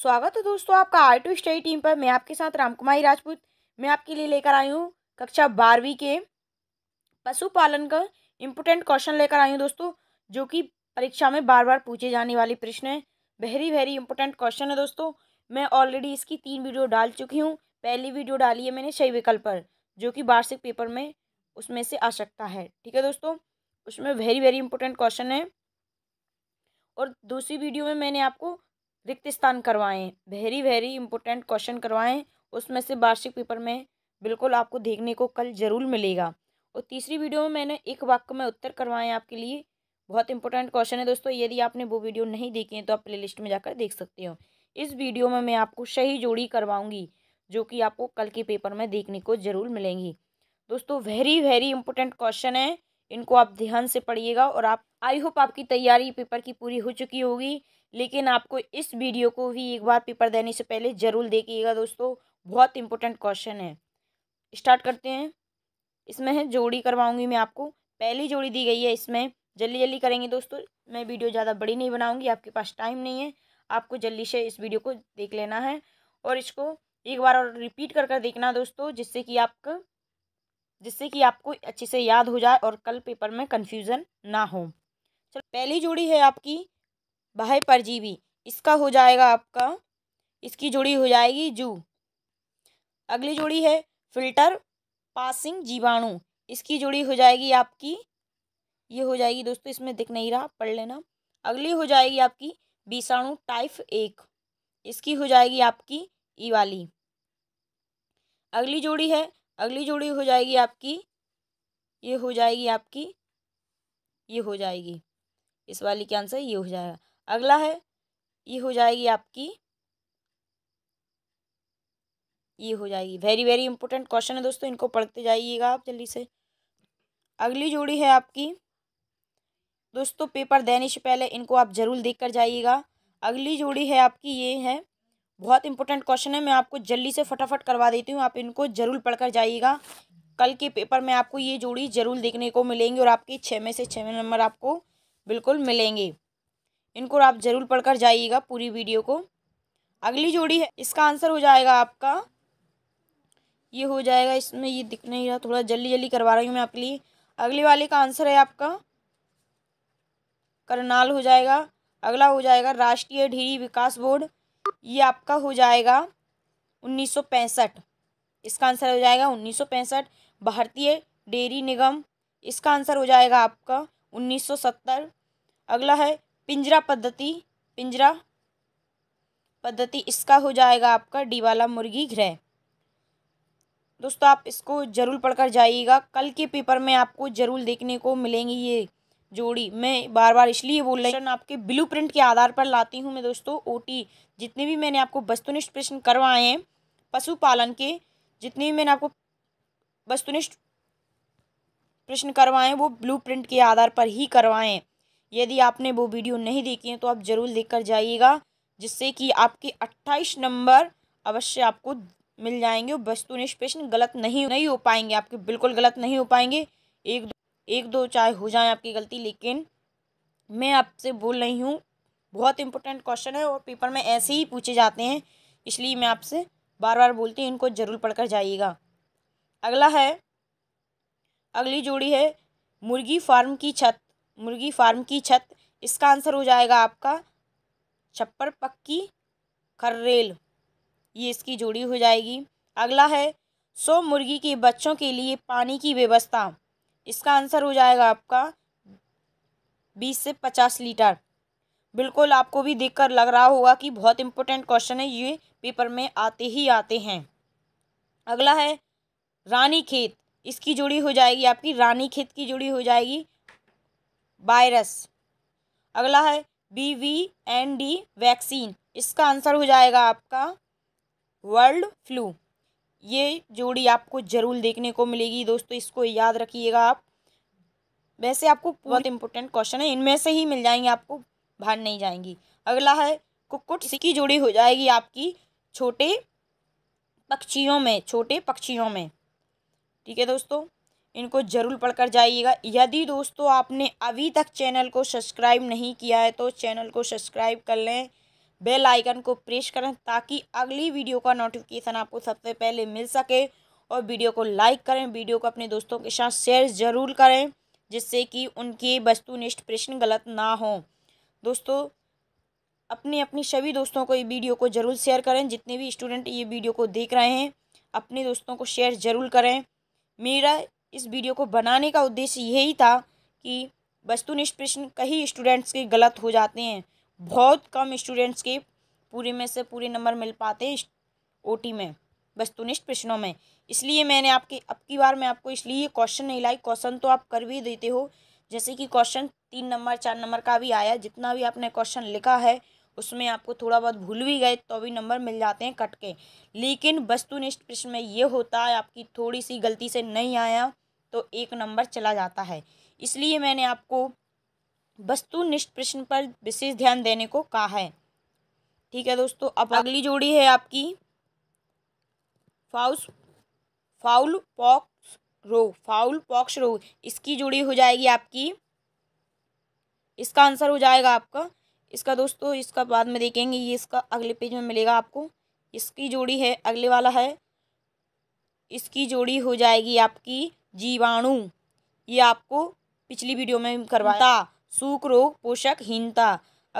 स्वागत है दोस्तों आपका आर टू स्टडी टीम पर मैं आपके साथ रामकुमारी राजपूत मैं आपके लिए लेकर आई हूँ कक्षा बारहवीं के पशुपालन का इम्पोर्टेंट क्वेश्चन लेकर आई हूँ दोस्तों जो कि परीक्षा में बार बार पूछे जाने वाले प्रश्न है वेरी वेरी इंपॉर्टेंट क्वेश्चन है दोस्तों मैं ऑलरेडी इसकी तीन वीडियो डाल चुकी हूँ पहली वीडियो डाली है मैंने सही विकल्प पर जो कि वार्षिक पेपर में उसमें से आ सकता है ठीक है दोस्तों उसमें वेरी वेरी इंपॉर्टेंट क्वेश्चन है और दूसरी वीडियो में मैंने आपको रिक्त स्थान करवाएं वेरी वेरी इंपॉर्टेंट क्वेश्चन करवाएं उसमें से वार्षिक पेपर में बिल्कुल आपको देखने को कल ज़रूर मिलेगा और तीसरी वीडियो में मैंने एक वाक्य में उत्तर करवाएं आपके लिए बहुत इंपॉर्टेंट क्वेश्चन है दोस्तों यदि आपने वो वीडियो नहीं देखी है तो आप लिस्ट में जाकर देख सकते हो इस वीडियो में मैं आपको सही जोड़ी करवाऊँगी जो कि आपको कल के पेपर में देखने को ज़रूर मिलेंगी दोस्तों वेरी वेरी इंपॉर्टेंट क्वेश्चन है इनको आप ध्यान से पढ़िएगा और आप आई होप आपकी तैयारी पेपर की पूरी हो चुकी होगी लेकिन आपको इस वीडियो को भी एक बार पेपर देने से पहले ज़रूर देखिएगा दोस्तों बहुत इंपॉर्टेंट क्वेश्चन है स्टार्ट करते हैं इसमें है जोड़ी करवाऊंगी मैं आपको पहली जोड़ी दी गई है इसमें जल्दी जल्दी करेंगे दोस्तों मैं वीडियो ज़्यादा बड़ी नहीं बनाऊंगी आपके पास टाइम नहीं है आपको जल्दी से इस वीडियो को देख लेना है और इसको एक बार और रिपीट कर कर देखना दोस्तों जिससे कि आपका जिससे कि आपको अच्छे से याद हो जाए और कल पेपर में कन्फ्यूज़न ना हो चलो पहली जोड़ी है आपकी बाह्य परजीवी इसका हो जाएगा आपका इसकी जोड़ी हो जाएगी जू अगली जोड़ी है फिल्टर पासिंग जीवाणु इसकी जोड़ी हो जाएगी आपकी ये हो जाएगी दोस्तों इसमें दिख नहीं रहा पढ़ लेना अगली हो जाएगी आपकी बीसाणु टाइप एक इसकी हो जाएगी आपकी ई वाली अगली जोड़ी है अगली जोड़ी हो जाएगी आपकी ये हो जाएगी आपकी ये हो जाएगी इस वाली के आंसर ये हो जाएगा अगला है ये e हो जाएगी आपकी ये e हो जाएगी वेरी वेरी इंपॉर्टेंट क्वेश्चन है दोस्तों इनको पढ़ते जाइएगा आप जल्दी से अगली जोड़ी है आपकी दोस्तों पेपर देने से पहले इनको आप जरूर देख कर जाइएगा अगली जोड़ी है आपकी ये है बहुत इंपॉर्टेंट क्वेश्चन है मैं आपको जल्दी से फटाफट करवा देती हूँ आप इनको जरूर पढ़कर जाइएगा कल के पेपर में आपको ये जोड़ी जरूर देखने को मिलेंगी और आपके छः में से छः नंबर आपको बिल्कुल मिलेंगे इनको आप ज़रूर पढ़कर जाइएगा पूरी वीडियो को अगली जोड़ी है इसका आंसर हो जाएगा आपका ये हो जाएगा इसमें ये दिख नहीं रहा थोड़ा जल्दी जल्दी करवा रही हूँ मैं आपके लिए अगले वाले का आंसर है आपका करनाल हो जाएगा अगला हो जाएगा राष्ट्रीय ढेरी विकास बोर्ड ये आपका हो जाएगा उन्नीस इसका आंसर हो जाएगा उन्नीस भारतीय डेयरी निगम इसका आंसर हो जाएगा आपका 1970 अगला है पिंजरा पद्धति पिंजरा पद्धति इसका हो जाएगा आपका डी वाला मुर्गी गृह दोस्तों आप इसको ज़रूर पढ़कर जाइएगा कल के पेपर में आपको ज़रूर देखने को मिलेंगी ये जोड़ी मैं बार बार इसलिए बोल रही हूँ आपके ब्लू प्रिंट के आधार पर लाती हूँ मैं दोस्तों ओटी जितने भी मैंने आपको वस्तुनिष्ठ प्रश्न करवाए हैं पशुपालन के जितने भी मैंने आपको वस्तुनिष्ठ प्रश्न करवाए हैं वो ब्लू प्रिंट के आधार पर ही करवाएं यदि आपने वो वीडियो नहीं देखी है तो आप ज़रूर देख कर जाइएगा जिससे कि आपके अट्ठाईस नंबर अवश्य आपको मिल जाएंगे और वस्तु निष्पेषण गलत नहीं नहीं हो पाएंगे आपके बिल्कुल गलत नहीं हो पाएंगे एक दो एक दो चाहे हो जाए आपकी गलती लेकिन मैं आपसे बोल रही हूँ बहुत इंपॉर्टेंट क्वेश्चन है और पेपर में ऐसे ही पूछे जाते हैं इसलिए मैं आपसे बार बार बोलती हूँ इनको ज़रूर पढ़कर जाइएगा अगला है अगली जोड़ी है मुर्गी फार्म की छत मुर्गी फार्म की छत इसका आंसर हो जाएगा आपका छप्पर पक्की खर्रेल ये इसकी जोड़ी हो जाएगी अगला है सौ मुर्गी के बच्चों के लिए पानी की व्यवस्था इसका आंसर हो जाएगा आपका बीस से पचास लीटर बिल्कुल आपको भी देखकर लग रहा होगा कि बहुत इंपॉर्टेंट क्वेश्चन है ये पेपर में आते ही आते हैं अगला है रानी खेत इसकी जोड़ी हो जाएगी आपकी रानी खेत की जोड़ी हो जाएगी वायरस अगला है B V N D vaccine इसका आंसर हो जाएगा आपका वर्ल्ड फ्लू ये जोड़ी आपको ज़रूर देखने को मिलेगी दोस्तों इसको याद रखिएगा आप वैसे आपको बहुत इंपॉर्टेंट क्वेश्चन है इनमें से ही मिल जाएंगे आपको बाहर नहीं जाएंगी अगला है कुक्कुट की जोड़ी हो जाएगी आपकी छोटे पक्षियों में छोटे पक्षियों में ठीक है दोस्तों इनको ज़रूर पढ़कर जाइएगा यदि दोस्तों आपने अभी तक चैनल को सब्सक्राइब नहीं किया है तो चैनल को सब्सक्राइब कर लें बेल आइकन को प्रेस करें ताकि अगली वीडियो का नोटिफिकेशन आपको सबसे पहले मिल सके और वीडियो को लाइक करें वीडियो को अपने दोस्तों के साथ शेयर ज़रूर करें जिससे कि उनके वस्तुनिष्ठ प्रश्न गलत ना हो दोस्तों अपने अपने सभी दोस्तों को ये वीडियो को ज़रूर शेयर करें जितने भी स्टूडेंट ये वीडियो को देख रहे हैं अपने दोस्तों को शेयर ज़रूर करें मेरा इस वीडियो को बनाने का उद्देश्य यही था कि वस्तुनिष्ठ प्रश्न कई स्टूडेंट्स के गलत हो जाते हैं बहुत कम स्टूडेंट्स के पूरे में से पूरे नंबर मिल पाते हैं ओ में वस्तुनिष्ठ प्रश्नों में इसलिए मैंने आपके अब की बार मैं आपको इसलिए क्वेश्चन नहीं लाई क्वेश्चन तो आप कर भी देते हो जैसे कि क्वेश्चन तीन नंबर चार नंबर का भी आया जितना भी आपने क्वेश्चन लिखा है उसमें आपको थोड़ा बहुत भूल भी गए तो भी नंबर मिल जाते हैं कट के लेकिन वस्तुनिष्ठ प्रश्न में ये होता है आपकी थोड़ी सी गलती से नहीं आया तो एक नंबर चला जाता है इसलिए मैंने आपको वस्तुनिष्ठ प्रश्न पर विशेष ध्यान देने को कहा है ठीक है दोस्तों अब अगली जोड़ी है आपकी फाउस फाउल पॉक्स रो फाउल पॉक्स रो इसकी जोड़ी हो जाएगी आपकी इसका आंसर हो जाएगा आपका इसका दोस्तों इसका बाद में देखेंगे ये इसका अगले पेज में मिलेगा आपको इसकी जोड़ी है अगले वाला है इसकी जोड़ी हो जाएगी आपकी जीवाणु ये आपको पिछली वीडियो में करवाता सूख रोग पोषकहीनता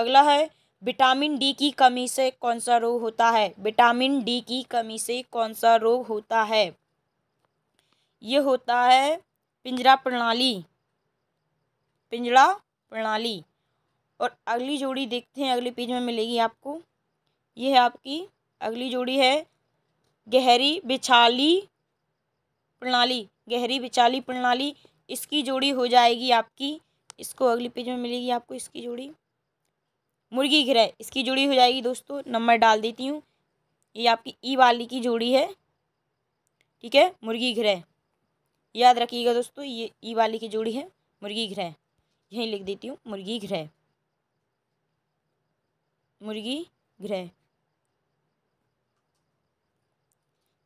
अगला है विटामिन डी की कमी से कौन सा रोग होता है विटामिन डी की कमी से कौन सा रोग होता है ये होता है पिंजरा प्रणाली पिंजरा प्रणाली और अगली जोड़ी देखते हैं अगले पेज में मिलेगी आपको ये है आपकी अगली जोड़ी है गहरी बिछाली प्रणाली गहरी विचाली प्रणाली इसकी जोड़ी हो जाएगी आपकी इसको अगली पेज में मिलेगी आपको इसकी जोड़ी मुर्गी ग्रह इसकी जोड़ी हो जाएगी दोस्तों नंबर डाल देती हूँ ये आपकी ई वाली की जोड़ी है ठीक है मुर्गी ग्रह याद रखिएगा दोस्तों ये ई वाली की जोड़ी है मुर्गी ग्रह यहीं लिख देती हूँ मुर्गी ग्रह मुर्गी ग्रह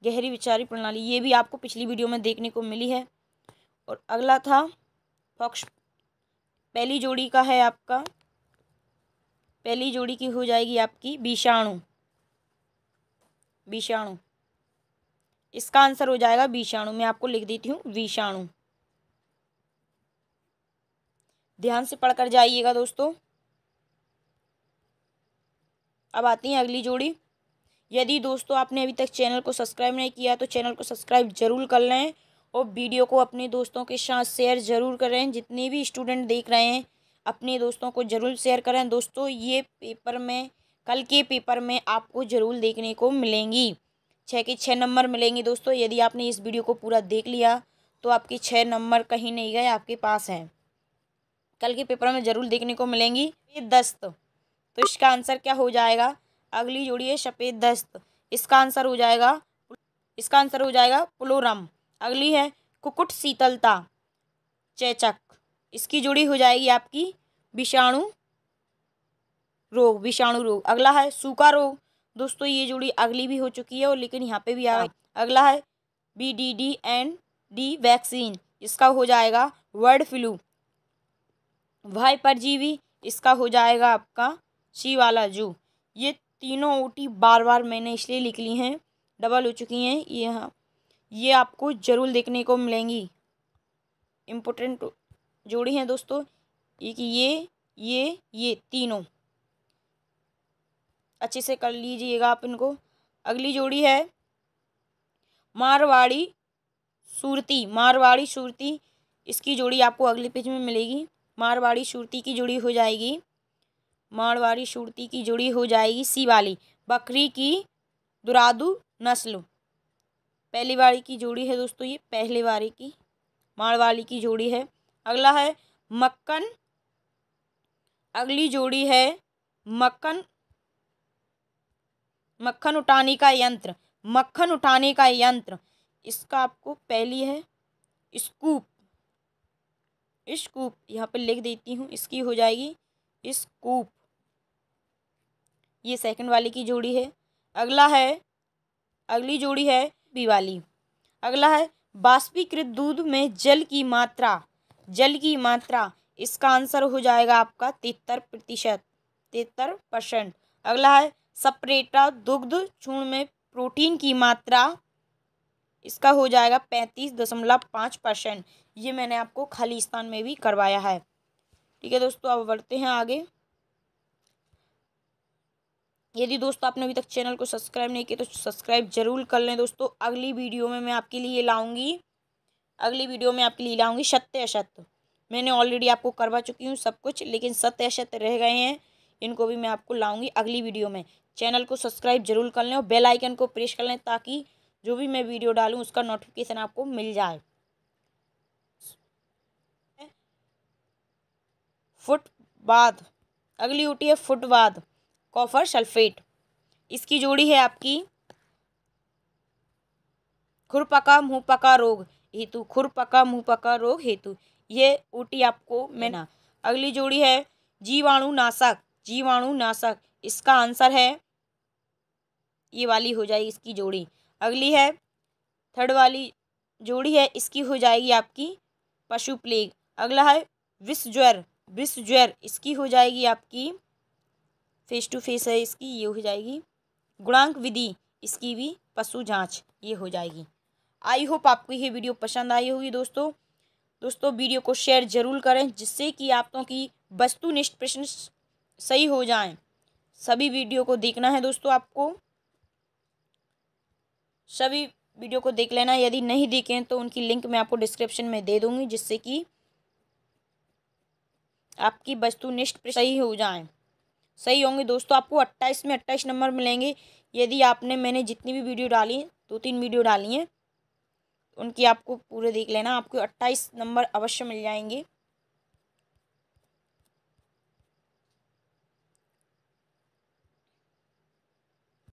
गहरी विचारी प्रणाली ये भी आपको पिछली वीडियो में देखने को मिली है और अगला था पक्ष पहली जोड़ी का है आपका पहली जोड़ी की हो जाएगी आपकी विषाणु विषाणु इसका आंसर हो जाएगा विषाणु मैं आपको लिख देती हूँ विषाणु ध्यान से पढ़कर जाइएगा दोस्तों अब आती है अगली जोड़ी यदि दोस्तों आपने अभी तक चैनल को सब्सक्राइब नहीं किया तो चैनल को सब्सक्राइब जरूर कर लें और वीडियो को अपने दोस्तों के साथ शेयर ज़रूर करें जितने भी स्टूडेंट देख रहे हैं अपने दोस्तों को ज़रूर शेयर करें दोस्तों ये पेपर में कल के पेपर में आपको ज़रूर देखने को मिलेंगी छः के छः नंबर मिलेंगे दोस्तों यदि आपने इस वीडियो को पूरा देख लिया तो आपके छः नंबर कहीं नहीं गए आपके पास हैं कल के पेपर में ज़रूर देखने को मिलेंगी ये दस्त तो इसका आंसर क्या हो जाएगा अगली जोड़ी है सफ़ेद दस्त इसका आंसर हो जाएगा इसका आंसर हो जाएगा प्लोरम अगली है कुकुट शीतलता चेचक इसकी जोड़ी हो जाएगी आपकी विषाणु रोग विषाणु रोग अगला है सूखा रोग दोस्तों ये जोड़ी अगली भी हो चुकी है और लेकिन यहाँ पे भी आ हाँ। गई अगला है B D D and D vaccine इसका हो जाएगा वर्ड फ्लू वाई परजीवी इसका हो जाएगा आपका शिवाला जू ये तीनों ओटी बार बार मैंने इसलिए लिख ली हैं डबल हो चुकी हैं ये हाँ ये आपको ज़रूर देखने को मिलेंगी इम्पोर्टेंट जोड़ी हैं दोस्तों ये कि ये ये ये तीनों अच्छे से कर लीजिएगा आप इनको अगली जोड़ी है मारवाड़ी सूरती मारवाड़ी सूरती इसकी जोड़ी आपको अगले पेज में मिलेगी मारवाड़ी सूरती की जोड़ी हो जाएगी मारवाड़ी सूरती की जुड़ी हो जाएगी सी वाली बकरी की दुरादू नस्ल पहली वाली की जोड़ी है दोस्तों ये पहली वाली की मारवाड़ी की जोड़ी है अगला है मक्कन अगली जोड़ी है मक्कन मक्खन उठाने का यंत्र मक्खन उठाने का यंत्र इसका आपको पहली है स्कूप स्कूप यहाँ पर लिख देती हूँ इसकी हो जाएगी स्कूप ये सेकंड वाली की जोड़ी है अगला है अगली जोड़ी है बी वाली अगला है बाष्पीकृत दूध में जल की मात्रा जल की मात्रा इसका आंसर हो जाएगा आपका तिहत्तर प्रतिशत तिहत्तर परसेंट अगला है सपरेटा दुग्ध चूर्ण में प्रोटीन की मात्रा इसका हो जाएगा पैंतीस दशमलव पाँच परसेंट ये मैंने आपको खालिस्तान में भी करवाया है ठीक है दोस्तों अब बढ़ते हैं आगे यदि दोस्तों आपने अभी तक चैनल को सब्सक्राइब नहीं किया तो सब्सक्राइब जरूर कर लें दोस्तों अगली वीडियो में मैं आपके लिए लाऊंगी अगली वीडियो में आपके लिए लाऊंगी सत्य असत्य मैंने ऑलरेडी आपको करवा चुकी हूँ सब कुछ लेकिन सत्य असत्य रह गए हैं इनको भी मैं आपको लाऊंगी अगली वीडियो में चैनल को सब्सक्राइब जरूर कर लें और बेल आइकन को प्रेस कर लें ताकि जो भी मैं वीडियो डालूँ उसका नोटिफिकेशन आपको मिल जाए फुटबाद अगली उठी है फुटबाद कॉफर सल्फेट इसकी जोड़ी है आपकी खुरपका पका रोग हेतु खुरपका पका रोग हेतु ये ऊटी आपको ना अगली जोड़ी है जीवाणु जीवाणु नाशक इसका आंसर है ये वाली हो जाएगी इसकी जोड़ी अगली है थर्ड वाली जोड़ी है इसकी हो जाएगी आपकी पशु प्लेग अगला है विश्व ज्वर विश्व ज्वर इसकी हो जाएगी आपकी फेस टू फेस है इसकी ये हो जाएगी गुणांक विधि इसकी भी पशु जांच ये हो जाएगी आई होप आपको ये वीडियो पसंद आई होगी दोस्तों दोस्तों वीडियो को शेयर ज़रूर करें जिससे कि आप तो की वस्तुनिष्ठ प्रश्न सही हो जाएं सभी वीडियो को देखना है दोस्तों आपको सभी वीडियो को देख लेना यदि नहीं देखें तो उनकी लिंक मैं आपको डिस्क्रिप्शन में दे दूंगी जिससे कि आपकी वस्तुनिष्ठ सही हो जाए सही होंगे दोस्तों आपको अट्ठाईस में अट्ठाईस नंबर मिलेंगे यदि आपने मैंने जितनी भी वीडियो डाली हैं दो तीन वीडियो डाली हैं उनकी आपको पूरे देख लेना आपको अट्ठाईस नंबर अवश्य मिल जाएंगे